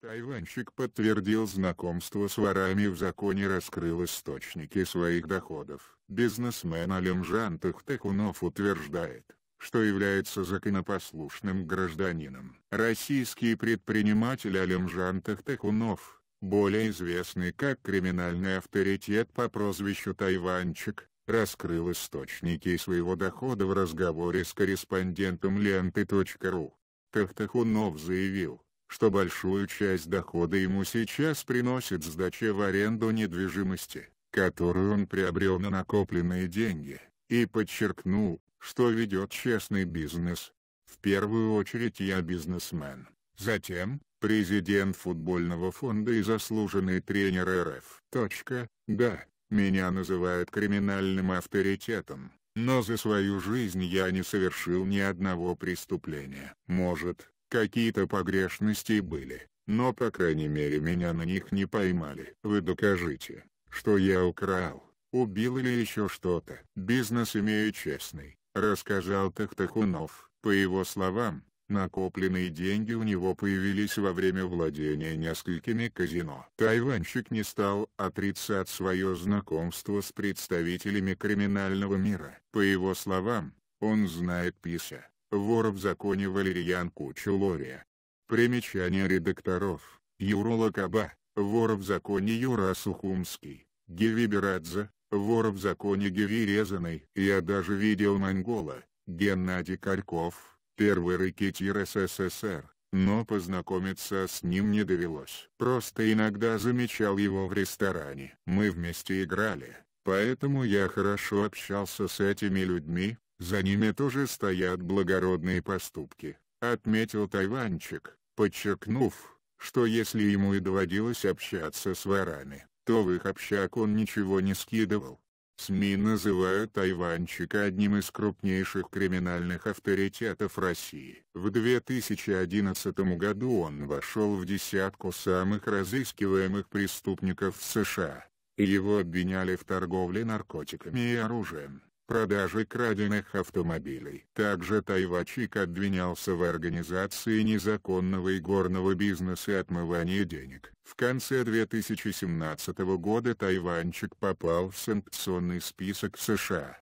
Тайваньщик подтвердил знакомство с ворами в законе раскрыл источники своих доходов. Бизнесмен Алимжан Тахтакунов утверждает, что является законопослушным гражданином. Российский предприниматель Алимжан Тахтакунов, более известный как криминальный авторитет по прозвищу Тайванчик, раскрыл источники своего дохода в разговоре с корреспондентом ленты.ру. Тахтакунов заявил, что большую часть дохода ему сейчас приносит сдача в аренду недвижимости, которую он приобрел на накопленные деньги, и подчеркнул, что ведет честный бизнес. В первую очередь я бизнесмен. Затем, президент футбольного фонда и заслуженный тренер РФ. Точка. Да, меня называют криминальным авторитетом, но за свою жизнь я не совершил ни одного преступления. Может, Какие-то погрешности были, но по крайней мере меня на них не поймали. Вы докажите, что я украл, убил или еще что-то. Бизнес имею честный, рассказал Тахтахунов. По его словам, накопленные деньги у него появились во время владения несколькими казино. Тайванчик не стал отрицать свое знакомство с представителями криминального мира. По его словам, он знает Пися. Вор в законе Валерьян Кучелория. Примечание редакторов. Юрола Каба, вор в законе Юра Сухумский. Геви Берадзе, вор в законе Геви Резаный. Я даже видел Монгола, Геннадий Корьков, первый рэкетир СССР, но познакомиться с ним не довелось. Просто иногда замечал его в ресторане. Мы вместе играли, поэтому я хорошо общался с этими людьми, за ними тоже стоят благородные поступки, отметил Тайванчик, подчеркнув, что если ему и доводилось общаться с ворами, то в их общак он ничего не скидывал. СМИ называют Тайванчика одним из крупнейших криминальных авторитетов России. В 2011 году он вошел в десятку самых разыскиваемых преступников в США. Его обвиняли в торговле наркотиками и оружием продажи краденных автомобилей. Также Тайвачик обвинялся в организации незаконного игорного бизнеса и отмывании денег. В конце 2017 года тайванчик попал в санкционный список США.